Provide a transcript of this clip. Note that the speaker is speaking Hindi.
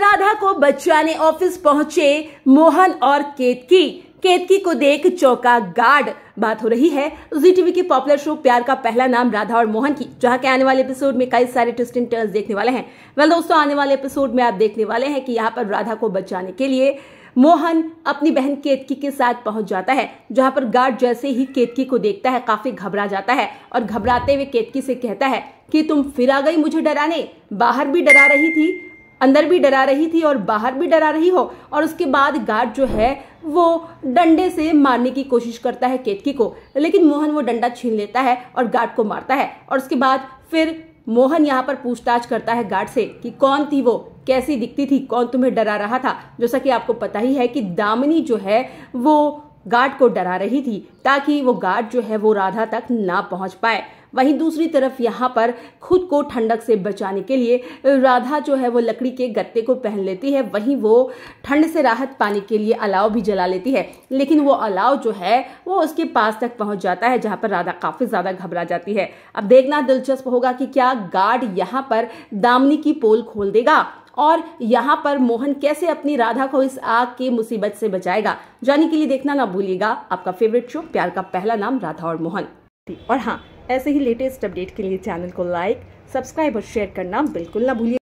राधा को बचाने ऑफिस पहुंचे मोहन और केतकी केतकी को देख चौका गार्ड बात हो रही है जी टीवी के पॉपुलर शो प्यार का पहला नाम राधा और मोहन की जहां के आने वाले एपिसोड में कई सारे ट्विस्ट एंड टर्न्स देखने वाले हैं वेल दोस्तों आने वाले एपिसोड में आप देखने वाले हैं कि यहां पर राधा को बचाने के लिए मोहन अपनी बहन केतकी के साथ पहुंच जाता है जहां पर गार्ड जैसे ही केतकी को देखता है काफी घबरा जाता है और घबराते हुए केतकी से कहता है कि तुम फिर आ गई मुझे डराने बाहर भी डरा रही थी अंदर भी डरा रही थी और बाहर भी डरा रही हो और उसके बाद गार्ड जो है वो डंडे से मारने की कोशिश करता है केतकी को लेकिन मोहन वो डंडा छीन लेता है और गार्ड को मारता है और उसके बाद फिर मोहन यहाँ पर पूछताछ करता है गार्ड से कि कौन थी वो कैसी दिखती थी कौन तुम्हें डरा रहा था जैसा कि आपको पता ही है कि दामिनी जो है वो गार्ड को डरा रही थी ताकि वो गार्ड जो है वो राधा तक ना पहुंच पाए वहीं दूसरी तरफ यहाँ पर खुद को ठंडक से बचाने के लिए राधा जो है वो लकड़ी के गत्ते को पहन लेती है वहीं वो ठंड से राहत पाने के लिए अलाव भी जला लेती है लेकिन वो अलाव जो है वो उसके पास तक पहुंच जाता है जहाँ पर राधा काफ़ी ज़्यादा घबरा जाती है अब देखना दिलचस्प होगा कि क्या गार्ड यहाँ पर दामनी की पोल खोल देगा और यहाँ पर मोहन कैसे अपनी राधा को इस आग की मुसीबत से बचाएगा जाने के लिए देखना ना भूलिएगा आपका फेवरेट शो प्यार का पहला नाम राधा और मोहन और हाँ ऐसे ही लेटेस्ट अपडेट के लिए चैनल को लाइक सब्सक्राइब और शेयर करना बिल्कुल ना भूलिए